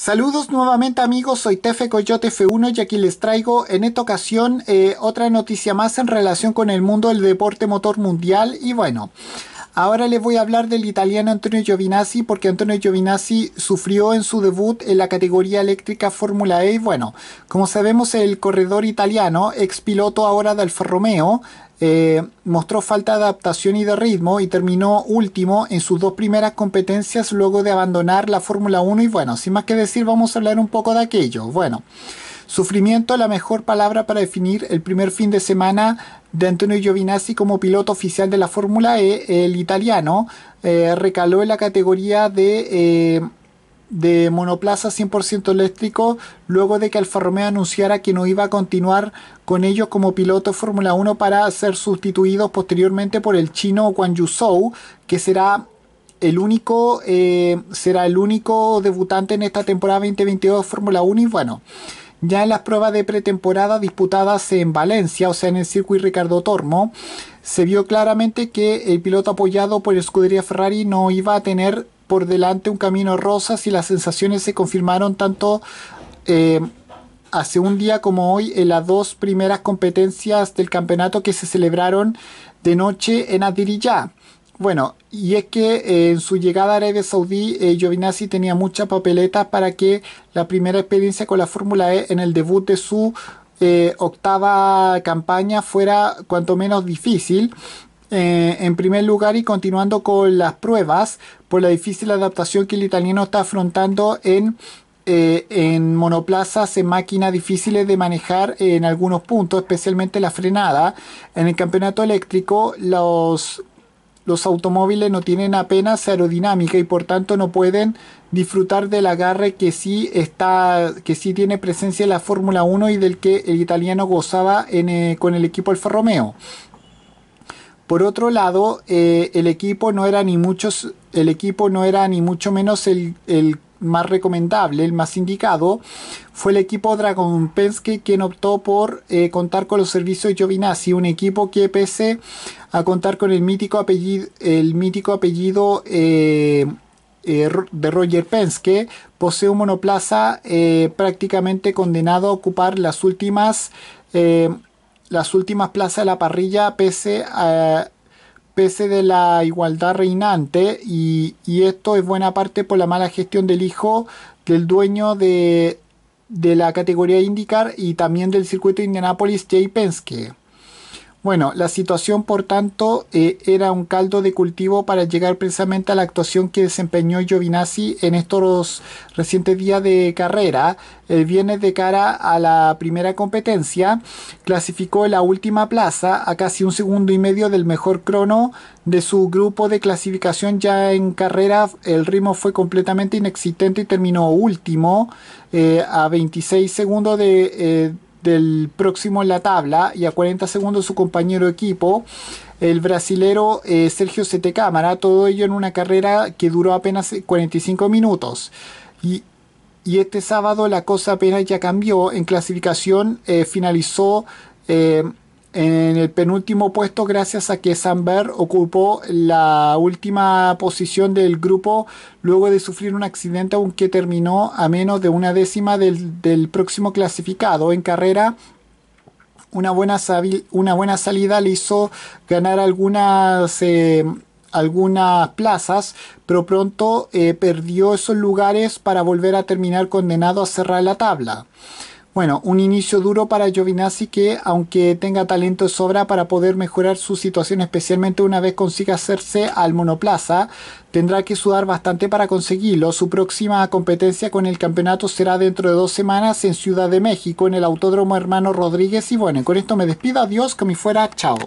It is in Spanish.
Saludos nuevamente amigos, soy Tefe Coyote F1 y aquí les traigo en esta ocasión eh, otra noticia más en relación con el mundo del deporte motor mundial y bueno, ahora les voy a hablar del italiano Antonio Giovinazzi porque Antonio Giovinazzi sufrió en su debut en la categoría eléctrica Fórmula E y bueno, como sabemos el corredor italiano, ex piloto ahora de Alfa Romeo, eh, mostró falta de adaptación y de ritmo y terminó último en sus dos primeras competencias luego de abandonar la Fórmula 1 y bueno, sin más que decir vamos a hablar un poco de aquello. Bueno, sufrimiento, la mejor palabra para definir el primer fin de semana de Antonio Giovinazzi como piloto oficial de la Fórmula E, el italiano, eh, recaló en la categoría de... Eh, de monoplaza 100% eléctrico luego de que Alfa Romeo anunciara que no iba a continuar con ellos como piloto Fórmula 1 para ser sustituidos posteriormente por el chino Guan Yu que será el único eh, será el único debutante en esta temporada 2022 Fórmula 1 y bueno ya en las pruebas de pretemporada disputadas en Valencia, o sea en el circuito Ricardo Tormo, se vio claramente que el piloto apoyado por escudería Ferrari no iba a tener por delante un camino rosas y las sensaciones se confirmaron tanto eh, hace un día como hoy en las dos primeras competencias del campeonato que se celebraron de noche en Adiriyá. Bueno, y es que eh, en su llegada a Arabia Saudí, eh, Giovinazzi tenía muchas papeletas para que la primera experiencia con la Fórmula E en el debut de su eh, octava campaña fuera cuanto menos difícil. Eh, en primer lugar y continuando con las pruebas por la difícil adaptación que el italiano está afrontando en eh, monoplazas, en máquinas difíciles de manejar en algunos puntos, especialmente la frenada. En el campeonato eléctrico, los, automóviles no tienen apenas aerodinámica y por tanto no pueden disfrutar del agarre que sí, está, que sí tiene presencia en la Fórmula 1 y del que el italiano gozaba eh, con el equipo Alfa Romeo. Por otro lado, eh, el equipo no era ni muchos, el equipo no era ni mucho menos el, más recomendable, el más indicado, fue el equipo Dragon Penske quien optó por eh, contar con los servicios de Giovinazzi, un equipo que pese a contar con el mítico apellido, eh, de Roger Penske, posee un monoplaza prácticamente condenado a ocupar las últimas las últimas plazas de la parrilla pese, a, pese de la igualdad reinante y, esto es buena parte por la mala gestión del hijo del dueño de, de la categoría IndyCar y también del circuito de Indianapolis, Jay Penske. Bueno, la situación, por tanto, eh, era un caldo de cultivo para llegar precisamente a la actuación que desempeñó Giovinazzi en estos recientes días de carrera. El eh, viernes de cara a la primera competencia, clasificó en la última plaza a casi un segundo y medio del mejor crono de su grupo de clasificación ya en carrera. El ritmo fue completamente inexistente y terminó último eh, a 26 segundos de... El próximo en la tabla y a 40 segundos su compañero equipo, el brasilero eh, Sergio Sete Cámara, todo ello en una carrera que duró apenas 45 minutos. Y, este sábado la cosa apenas ya cambió, en clasificación eh, finalizó... Eh, en el penúltimo puesto gracias a que Samber ocupó la última posición del grupo luego de sufrir un accidente aunque terminó a menos de una décima del, próximo clasificado en carrera. Una buena, una buena, salida le hizo ganar algunas, eh, algunas plazas, pero pronto eh, perdió esos lugares para volver a terminar condenado a cerrar la tabla. Bueno, un inicio duro para Giovinazzi que, aunque tenga talento de sobra para poder mejorar su situación, especialmente una vez consiga hacerse al monoplaza, tendrá que sudar bastante para conseguirlo. Su próxima competencia con el campeonato será dentro de dos semanas en Ciudad de México, en el Autódromo Hermano Rodríguez. Y bueno, con esto me despido. Adiós, que me fuera. Chao.